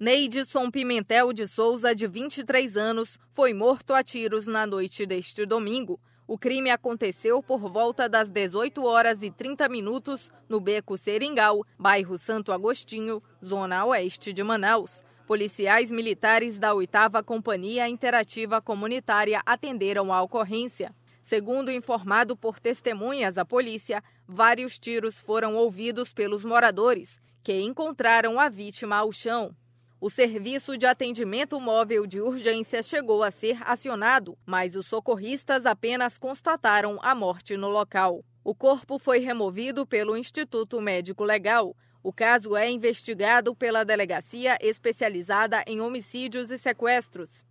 Neidson Pimentel de Souza, de 23 anos, foi morto a tiros na noite deste domingo. O crime aconteceu por volta das 18 horas e 30 minutos no Beco Seringal, bairro Santo Agostinho, zona oeste de Manaus. Policiais militares da 8 Companhia Interativa Comunitária atenderam a ocorrência. Segundo informado por testemunhas à polícia, vários tiros foram ouvidos pelos moradores, que encontraram a vítima ao chão. O serviço de atendimento móvel de urgência chegou a ser acionado, mas os socorristas apenas constataram a morte no local. O corpo foi removido pelo Instituto Médico Legal. O caso é investigado pela Delegacia Especializada em Homicídios e Sequestros.